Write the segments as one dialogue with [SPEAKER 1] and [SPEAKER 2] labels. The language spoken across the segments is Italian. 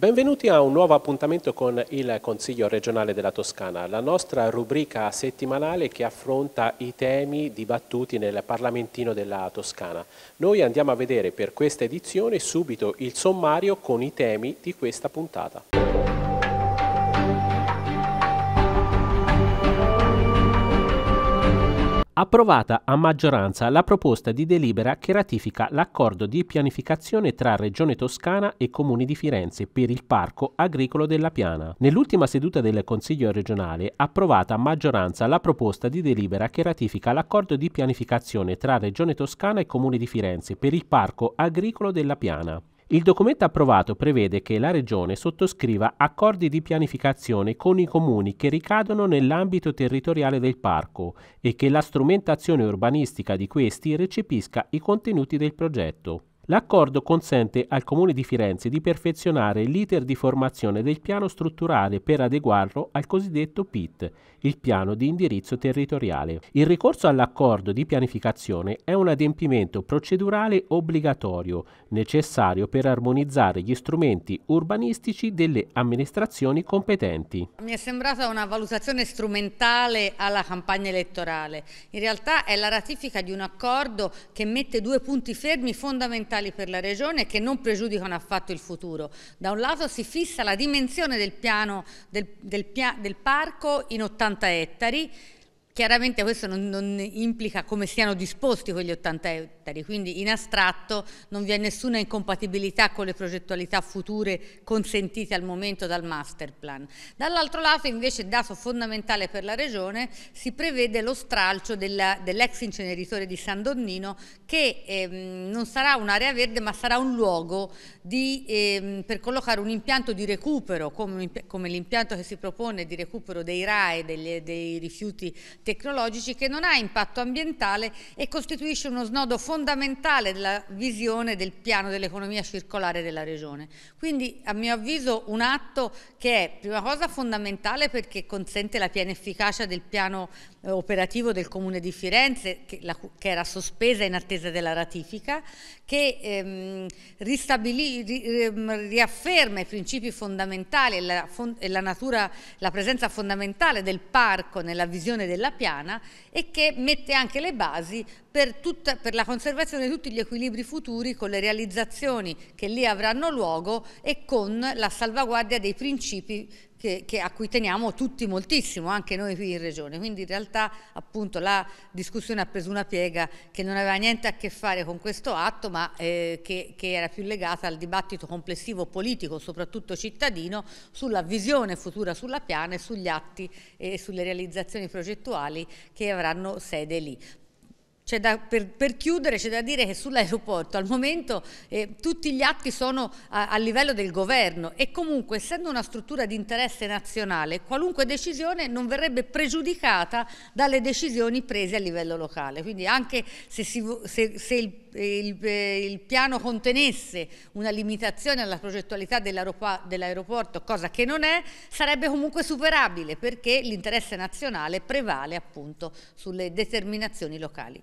[SPEAKER 1] Benvenuti a un nuovo appuntamento con il Consiglio regionale della Toscana, la nostra rubrica settimanale che affronta i temi dibattuti nel Parlamentino della Toscana. Noi andiamo a vedere per questa edizione subito il sommario con i temi di questa puntata. approvata a maggioranza la proposta di delibera che ratifica l'accordo di pianificazione tra Regione Toscana e Comuni di Firenze per il Parco Agricolo della Piana. Nell'ultima seduta del Consiglio regionale approvata a maggioranza la proposta di delibera che ratifica l'accordo di pianificazione tra Regione Toscana e Comuni di Firenze per il Parco Agricolo della Piana. Il documento approvato prevede che la Regione sottoscriva accordi di pianificazione con i comuni che ricadono nell'ambito territoriale del parco e che la strumentazione urbanistica di questi recepisca i contenuti del progetto. L'accordo consente al Comune di Firenze di perfezionare l'iter di formazione del piano strutturale per adeguarlo al cosiddetto PIT, il piano di indirizzo territoriale. Il ricorso all'accordo di pianificazione è un adempimento procedurale obbligatorio, necessario per armonizzare gli strumenti urbanistici delle amministrazioni competenti.
[SPEAKER 2] Mi è sembrata una valutazione strumentale alla campagna elettorale. In realtà è la ratifica di un accordo che mette due punti fermi fondamentali fondamentali per la Regione che non pregiudicano affatto il futuro. Da un lato si fissa la dimensione del, piano, del, del, del parco in 80 ettari, Chiaramente questo non, non, implica come siano disposti quegli 80 ettari, quindi in astratto non vi è nessuna incompatibilità con le progettualità future consentite al momento dal master plan. Dall'altro lato invece, dato fondamentale per la regione, si prevede lo stralcio dell'ex dell inceneritore di San Donnino che ehm, non sarà un'area verde ma sarà un luogo di, ehm, per collocare un impianto di recupero come, come l'impianto che si propone di recupero dei RAE, degli, dei rifiuti tecnici tecnologici che non ha impatto ambientale e costituisce uno snodo fondamentale della visione del piano dell'economia circolare della Regione. Quindi a mio avviso un atto che è prima cosa fondamentale perché consente la piena efficacia del piano eh, operativo del Comune di Firenze che, la, che, era sospesa in attesa della ratifica, che ehm, ristabili, ri, ehm, riafferma i principi fondamentali e la, fon e la natura, la presenza fondamentale del parco nella visione della della piana e che mette anche le basi per, tutta, per, la conservazione di tutti gli equilibri futuri con le realizzazioni che lì avranno luogo e con la salvaguardia dei principi che, che a cui teniamo tutti moltissimo, anche noi qui in Regione. Quindi in realtà appunto la discussione ha preso una piega che non aveva niente a che fare con questo atto, ma eh, che, che, era più legata al dibattito complessivo politico, soprattutto cittadino, sulla visione futura sulla piana e sugli atti e sulle realizzazioni progettuali che avranno sede lì da, per, per, chiudere c'è da dire che sull'aeroporto al momento eh, tutti gli atti sono a, a, livello del governo e comunque essendo una struttura di interesse nazionale qualunque decisione non verrebbe pregiudicata dalle decisioni prese a livello locale. Quindi anche se, si, se, se il, il, eh, il, piano contenesse una limitazione alla progettualità dell'aeroporto, cosa che non è, sarebbe comunque superabile perché l'interesse nazionale prevale appunto sulle determinazioni locali.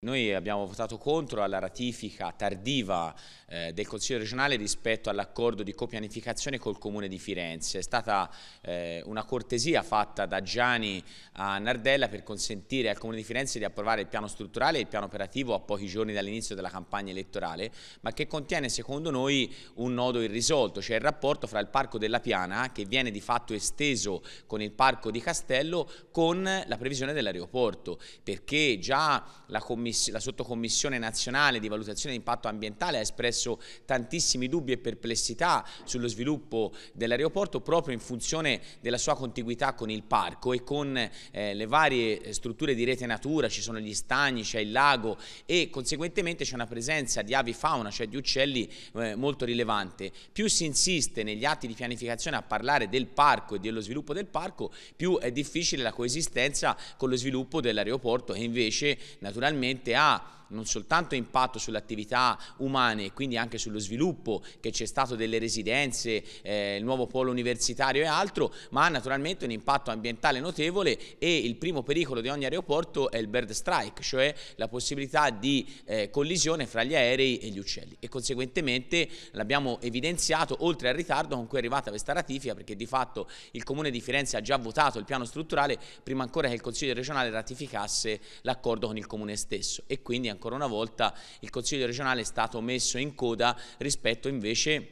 [SPEAKER 3] Noi abbiamo votato contro alla ratifica tardiva eh, del Consiglio regionale rispetto all'accordo di copianificazione col Comune di Firenze. È stata eh, una cortesia fatta da Gianni a Nardella per consentire al Comune di Firenze di approvare il piano strutturale e il piano operativo a pochi giorni dall'inizio della campagna elettorale, ma che contiene secondo noi un nodo irrisolto, cioè il rapporto fra il Parco della Piana, che viene di fatto esteso con il Parco di Castello, con la previsione dell'aeroporto, perché già la Commissione la sottocommissione nazionale di valutazione di impatto ambientale ha espresso tantissimi dubbi e perplessità sullo sviluppo dell'aeroporto proprio in funzione della sua contiguità con il parco e con eh, le varie strutture di rete natura, ci sono gli stagni, c'è il lago e conseguentemente c'è una presenza di avifauna, cioè di uccelli eh, molto rilevante. Più si insiste negli atti di pianificazione a parlare del parco e dello sviluppo del parco, più è difficile la coesistenza con lo sviluppo dell'aeroporto e invece naturalmente chiaramente ha non soltanto impatto sulle attività umane e quindi anche sullo sviluppo che c'è stato delle residenze, eh, il nuovo polo universitario e altro, ma ha naturalmente un impatto ambientale notevole e il primo pericolo di ogni aeroporto è il bird strike, cioè la possibilità di eh, collisione fra gli aerei e gli uccelli e conseguentemente l'abbiamo evidenziato oltre al ritardo con cui è arrivata questa ratifica perché di fatto il Comune di Firenze ha già votato il piano strutturale prima ancora che il Consiglio regionale ratificasse l'accordo con il Comune stesso stesso e quindi ancora una volta il Consiglio regionale è stato messo in coda rispetto invece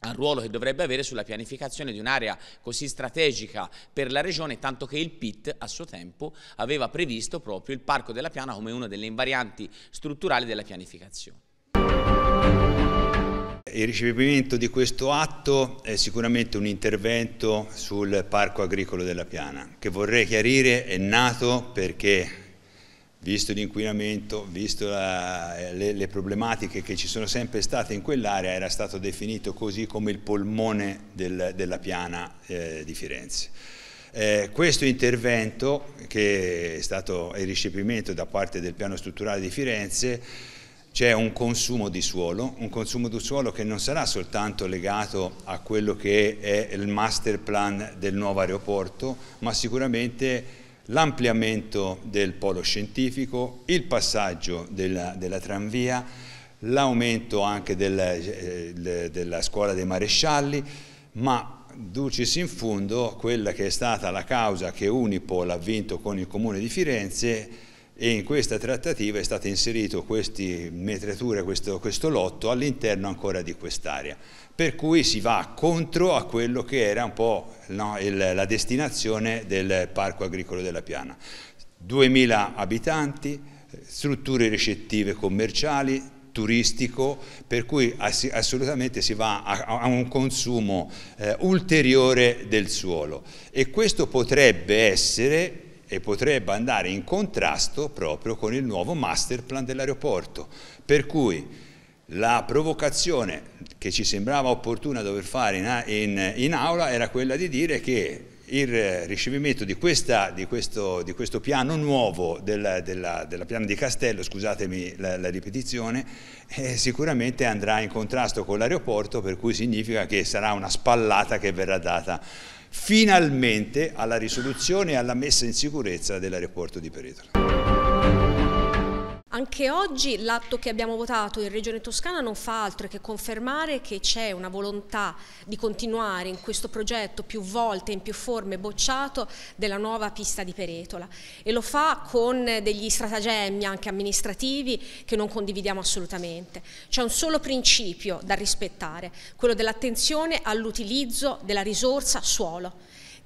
[SPEAKER 3] al ruolo che dovrebbe avere sulla pianificazione di un'area così strategica per la regione, tanto che il PIT a suo tempo aveva previsto proprio il Parco della Piana come una delle invarianti strutturali della pianificazione.
[SPEAKER 4] Il ricepimento di questo atto è sicuramente un intervento sul Parco Agricolo della Piana, che vorrei chiarire è nato perché visto l'inquinamento, visto la, le, le, problematiche che ci sono sempre state in quell'area, era stato definito così come il polmone del, della piana eh, di Firenze. Eh, questo intervento, che è stato il ricepimento da parte del piano strutturale di Firenze, c'è un consumo di suolo, un consumo di suolo che non sarà soltanto legato a quello che è il master plan del nuovo aeroporto, ma sicuramente l'ampliamento del polo scientifico, il passaggio della, della tranvia, l'aumento anche della, eh, della scuola dei marescialli, ma Dulcis in fondo, quella che è stata la causa che Unipol ha vinto con il Comune di Firenze e in questa trattativa è stato inserito questa metrature, questo, questo lotto all'interno ancora di quest'area, per cui si va contro a quello che era un po' no, il, la destinazione del parco agricolo della Piana. 2000 abitanti, strutture ricettive commerciali, turistico, per cui assolutamente si va a, un consumo eh, ulteriore del suolo e questo potrebbe essere e potrebbe andare in contrasto proprio con il nuovo master plan dell'aeroporto. Per cui la provocazione che ci sembrava opportuna dover fare in, in, in aula era quella di dire che il ricevimento di, questa, di, questo, di questo, piano nuovo della, della, della piano di Castello, scusatemi la, la ripetizione, eh, sicuramente andrà in contrasto con l'aeroporto per cui significa che sarà una spallata che verrà data finalmente alla risoluzione e alla messa in sicurezza dell'aeroporto di Peretola.
[SPEAKER 5] Anche oggi l'atto che abbiamo votato in Regione Toscana non fa altro che confermare che c'è una volontà di continuare in questo progetto più volte in più forme bocciato della nuova pista di Peretola e lo fa con degli stratagemmi anche amministrativi che non condividiamo assolutamente. C'è un solo principio da rispettare, quello dell'attenzione all'utilizzo della risorsa suolo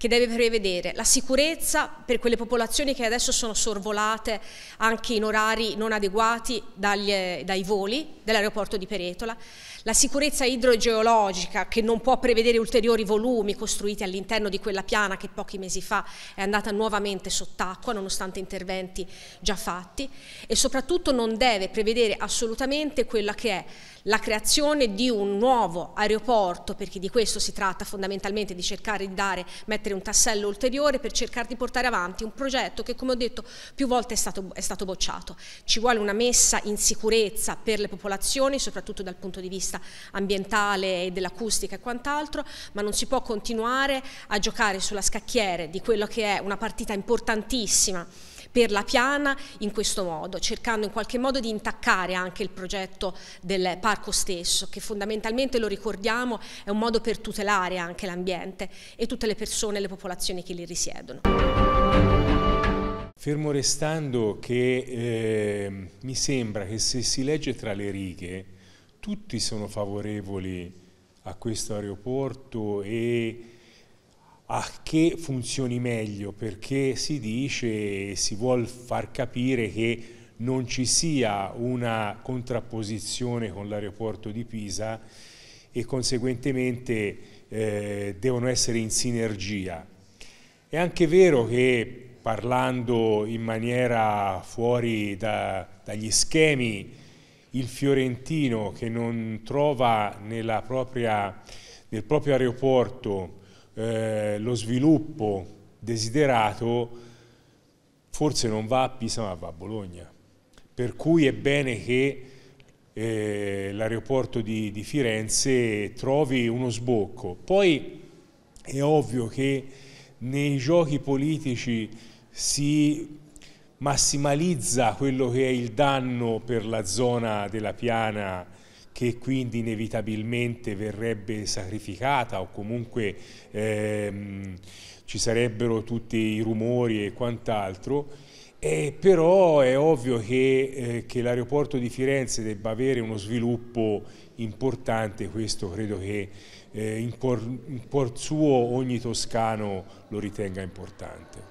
[SPEAKER 5] che deve prevedere la sicurezza per quelle popolazioni che adesso sono sorvolate anche in orari non adeguati dagli, dai voli dell'aeroporto di Peretola, la sicurezza idrogeologica che non può prevedere ulteriori volumi costruiti all'interno di quella piana che pochi mesi fa è andata nuovamente sott'acqua nonostante interventi già fatti e soprattutto non deve prevedere assolutamente quella che è la creazione di un nuovo aeroporto, perché di questo si tratta fondamentalmente di cercare di dare, mettere un tassello ulteriore per cercare di portare avanti un progetto che come ho detto più volte è stato, è stato bocciato. Ci vuole una messa in sicurezza per le popolazioni, soprattutto dal punto di vista ambientale e dell'acustica e quant'altro, ma non si può continuare a giocare sulla scacchiere di quello che è una partita importantissima per la piana in questo modo, cercando in qualche modo di intaccare anche il progetto del parco stesso, che fondamentalmente, lo ricordiamo, è un modo per tutelare anche l'ambiente e tutte le persone e le popolazioni che lì risiedono.
[SPEAKER 6] Fermo restando che eh, mi sembra che se si legge tra le righe tutti sono favorevoli a questo aeroporto e a che funzioni meglio perché si dice, si vuole far capire che non ci sia una contrapposizione con l'aeroporto di Pisa e conseguentemente eh, devono essere in sinergia. È anche vero che parlando in maniera fuori da, dagli schemi, il fiorentino che non trova propria, nel proprio aeroporto eh, lo sviluppo desiderato forse non va a Pisa ma va a Bologna. Per cui è bene che eh, l'aeroporto di, di Firenze trovi uno sbocco. Poi è ovvio che nei giochi politici si massimalizza quello che è il danno per la zona della piana che quindi inevitabilmente verrebbe sacrificata o comunque ehm, ci sarebbero tutti i rumori e quant'altro. Eh, però è ovvio che, eh, che l'aeroporto di Firenze debba avere uno sviluppo importante, questo credo che eh, in, cuor, in cuor suo ogni toscano lo ritenga importante.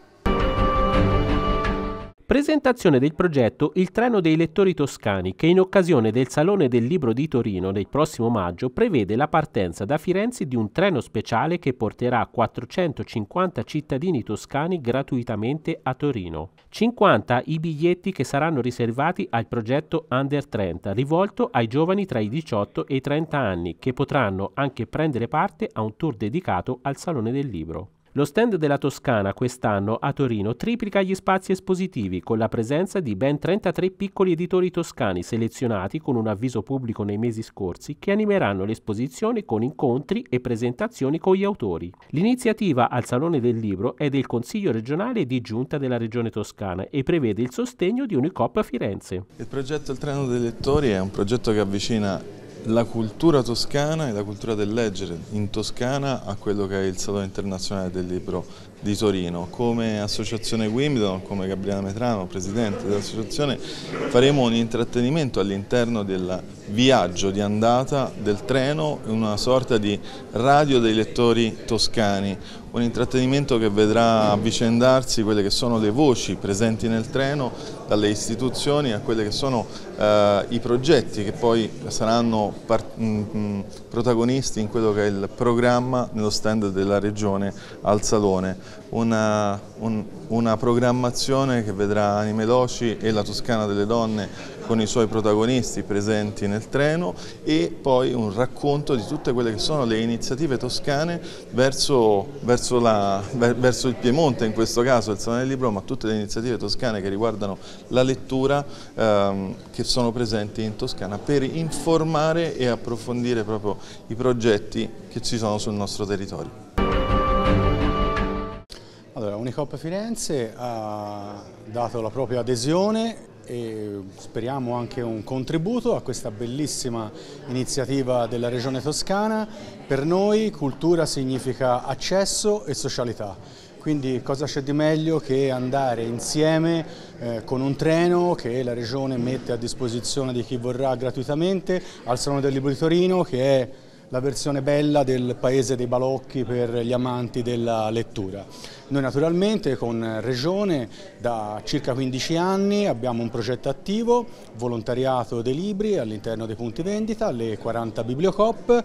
[SPEAKER 1] Presentazione del progetto Il treno dei lettori toscani che in occasione del Salone del Libro di Torino del prossimo maggio prevede la partenza da Firenze di un treno speciale che porterà 450 cittadini toscani gratuitamente a Torino. 50 i biglietti che saranno riservati al progetto Under 30 rivolto ai giovani tra i 18 e i 30 anni che potranno anche prendere parte a un tour dedicato al Salone del Libro. Lo stand della Toscana quest'anno a Torino triplica gli spazi espositivi con la presenza di ben 33 piccoli editori toscani selezionati con un avviso pubblico nei mesi scorsi che animeranno l'esposizione con incontri e presentazioni con gli autori. L'iniziativa al Salone del Libro è del Consiglio regionale di giunta della Regione Toscana e prevede il sostegno di Unicop Firenze.
[SPEAKER 7] Il progetto Il Treno dei Lettori è un progetto che avvicina la cultura toscana e la cultura del leggere in Toscana a quello che è il Salone Internazionale del Libro di Torino. Come associazione Wimbledon, come Gabriele Metrano, presidente dell'associazione, faremo un intrattenimento all'interno del viaggio di andata del treno, una sorta di radio dei lettori toscani, un intrattenimento che vedrà avvicendarsi quelle che sono le voci presenti nel treno, dalle istituzioni a quelli che sono eh, i progetti che poi saranno mm, mm, protagonisti in quello che è il programma nello stand della Regione al Salone. Una, un, una programmazione che vedrà Anime Loci e la Toscana delle Donne con i suoi protagonisti presenti nel treno e poi un racconto di tutte quelle che sono le iniziative toscane verso, verso, la, verso il Piemonte, in questo caso il Salone del Libro, ma tutte le iniziative toscane che riguardano la lettura ehm, che sono presenti in Toscana per informare e approfondire proprio i progetti che ci sono sul nostro territorio.
[SPEAKER 8] Allora, Unicop Firenze ha dato la propria adesione e speriamo anche un contributo a questa bellissima iniziativa della Regione Toscana. Per noi cultura significa accesso e socialità. Quindi cosa c'è di meglio che andare insieme eh, con un treno che la Regione mette a disposizione di chi vorrà gratuitamente al Salone del Libro di Torino che è la versione bella del paese dei balocchi per gli amanti della lettura. Noi naturalmente con Regione da circa 15 anni abbiamo un progetto attivo, volontariato dei libri all'interno dei punti vendita, le 40 bibliocop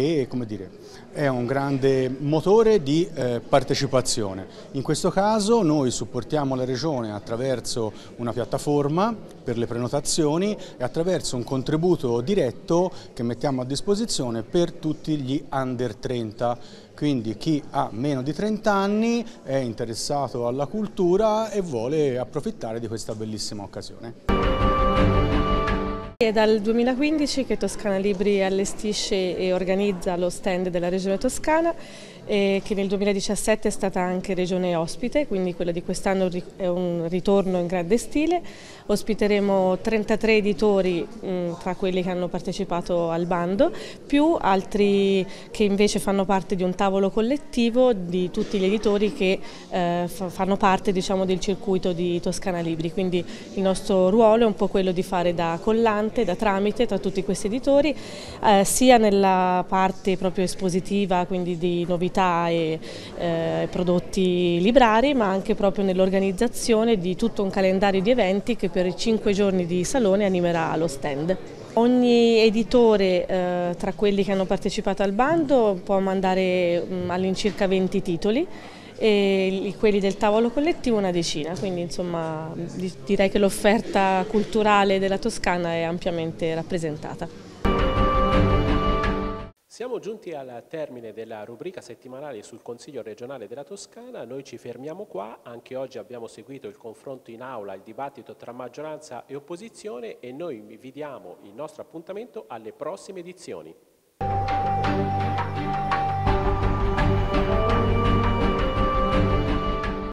[SPEAKER 8] che dire, è un grande motore di eh, partecipazione. In questo caso noi supportiamo la Regione attraverso una piattaforma per le prenotazioni e attraverso un contributo diretto che mettiamo a disposizione per tutti gli under 30. Quindi chi ha meno di 30 anni è interessato alla cultura e vuole approfittare di questa bellissima occasione.
[SPEAKER 9] È dal 2015 che Toscana Libri allestisce e organizza lo stand della Regione Toscana eh, che nel 2017 è stata anche regione ospite, quindi quella di quest'anno è un ritorno in grande stile. Ospiteremo 33 editori mh, mm, tra quelli che hanno partecipato al bando, più altri che invece fanno parte di un tavolo collettivo di tutti gli editori che eh, fanno parte diciamo, del circuito di Toscana Libri. Quindi il nostro ruolo è un po' quello di fare da collante, da tramite tra tutti questi editori, eh, sia nella parte proprio espositiva, quindi di novità attività e eh, prodotti librari ma anche proprio nell'organizzazione di tutto un calendario di eventi che per i cinque giorni di salone animerà lo stand. Ogni editore eh, tra quelli che hanno partecipato al bando può mandare mm, all'incirca 20 titoli e quelli del tavolo collettivo una decina, quindi insomma direi che l'offerta culturale della Toscana è ampiamente rappresentata.
[SPEAKER 1] Siamo giunti al termine della rubrica settimanale sul Consiglio regionale della Toscana, noi ci fermiamo qua, anche oggi abbiamo seguito il confronto in aula, il dibattito tra maggioranza e opposizione e noi vi diamo il nostro appuntamento alle prossime edizioni.